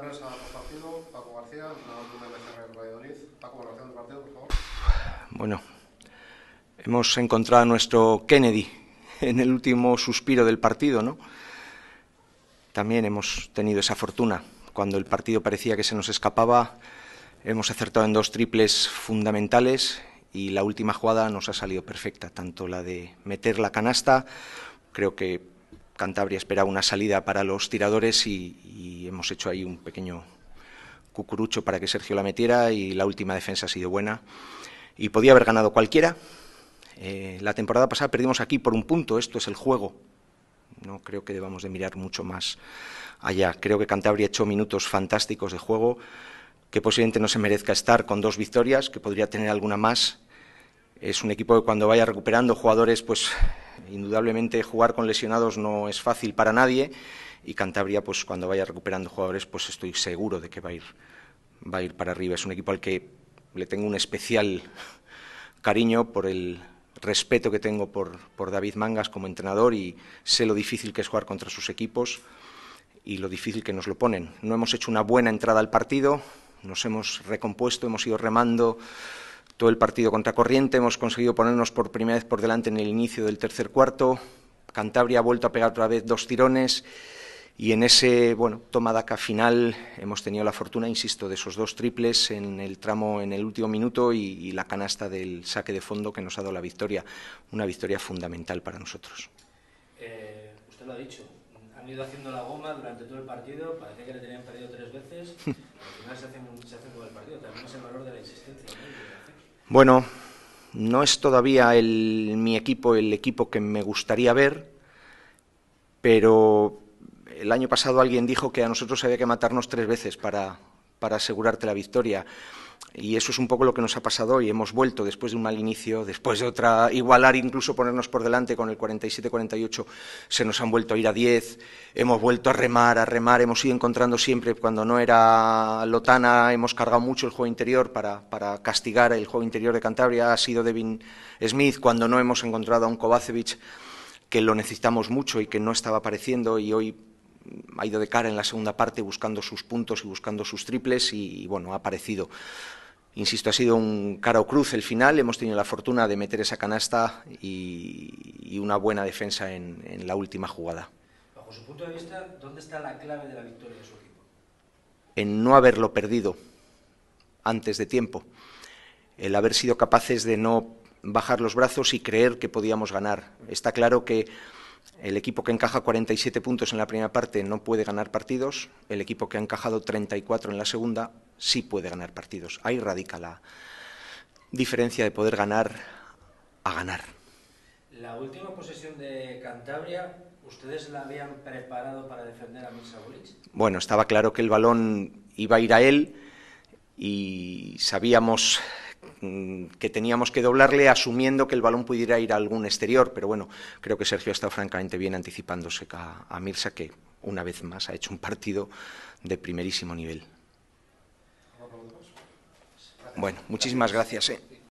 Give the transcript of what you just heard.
Comenzamos de partido. Paco García, Paco, del partido, por favor. Bueno, hemos encontrado a nuestro Kennedy en el último suspiro del partido, También hemos tenido esa fortuna. Cuando el partido parecía que se nos escapaba, hemos acertado en dos triples fundamentales y la última jugada nos ha salido perfecta, tanto la de meter la canasta, creo que Cantabria esperaba una salida para los tiradores y, hemos hecho ahí un pequeño cucurucho para que Sergio la metiera y la última defensa ha sido buena. Y podía haber ganado cualquiera. Eh, la temporada pasada perdimos aquí por un punto, esto es el juego. No creo que debamos de mirar mucho más allá. Creo que Cantabria ha hecho minutos fantásticos de juego, que posiblemente no se merezca estar con dos victorias, que podría tener alguna más. Es un equipo que cuando vaya recuperando jugadores, pues Indudablemente jugar con lesionados no es fácil para nadie y Cantabria, pues cuando vaya recuperando jugadores, pues estoy seguro de que va a ir, va a ir para arriba. Es un equipo al que le tengo un especial cariño por el respeto que tengo por, por David Mangas como entrenador y sé lo difícil que es jugar contra sus equipos y lo difícil que nos lo ponen. No hemos hecho una buena entrada al partido, nos hemos recompuesto, hemos ido remando todo el partido contracorriente, hemos conseguido ponernos por primera vez por delante en el inicio del tercer cuarto, Cantabria ha vuelto a pegar otra vez dos tirones y en ese bueno, toma daca final hemos tenido la fortuna, insisto, de esos dos triples en el tramo en el último minuto y, la canasta del saque de fondo que nos ha dado la victoria, una victoria fundamental para nosotros. Eh, usted lo ha dicho, han ido haciendo la goma durante todo el partido, parece que le tenían perdido tres veces, al final se hacen, se todo el partido, también es el valor de la insistencia. ¿no? Bueno, no es todavía mi equipo el equipo que me gustaría ver, pero el año pasado alguien dijo que a nosotros había que matarnos tres veces para para asegurarte la victoria. Y eso es un poco lo que nos ha pasado hoy. Hemos vuelto después de un mal inicio, después de otra igualar, incluso ponernos por delante con el 47-48, se nos han vuelto a ir a 10, hemos vuelto a remar, a remar, hemos ido encontrando siempre, cuando no era Lotana, hemos cargado mucho el juego interior para, para castigar el juego interior de Cantabria, ha sido Devin Smith, cuando no hemos encontrado a un Kovacevic que lo necesitamos mucho y que no estaba apareciendo y hoy ha ido de cara en la segunda parte buscando sus puntos y buscando sus triples y, bueno, ha aparecido. Insisto, ha sido un Caro cruz el final, hemos tenido la fortuna de meter esa canasta y, una buena defensa en, en, la última jugada. Bajo su punto de vista, ¿dónde está la clave de la victoria de su equipo? En no haberlo perdido antes de tiempo, el haber sido capaces de no bajar los brazos y creer que podíamos ganar. Está claro que el equipo que encaja 47 puntos en la primera parte no puede ganar partidos, el equipo que ha encajado 34 en la segunda sí puede ganar partidos. Ahí radica la diferencia de poder ganar a ganar. La última posesión de Cantabria, ¿ustedes la habían preparado para defender a Mirza Bueno, estaba claro que el balón iba a ir a él y sabíamos Mm, que teníamos que doblarle asumiendo que el balón pudiera ir a algún exterior, pero bueno, creo que Sergio ha estado francamente bien anticipándose a, a Mirsa, que una vez más ha hecho un partido de primerísimo nivel. Bueno, muchísimas gracias. Eh.